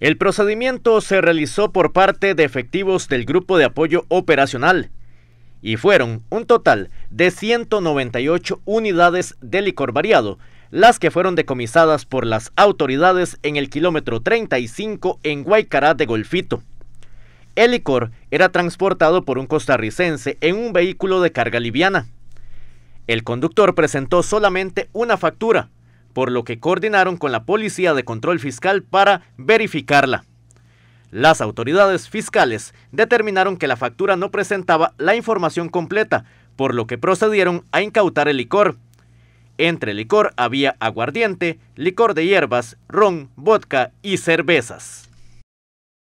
El procedimiento se realizó por parte de efectivos del Grupo de Apoyo Operacional y fueron un total de 198 unidades de licor variado, las que fueron decomisadas por las autoridades en el kilómetro 35 en Guaycará de Golfito. El licor era transportado por un costarricense en un vehículo de carga liviana. El conductor presentó solamente una factura, por lo que coordinaron con la Policía de Control Fiscal para verificarla. Las autoridades fiscales determinaron que la factura no presentaba la información completa, por lo que procedieron a incautar el licor. Entre el licor había aguardiente, licor de hierbas, ron, vodka y cervezas.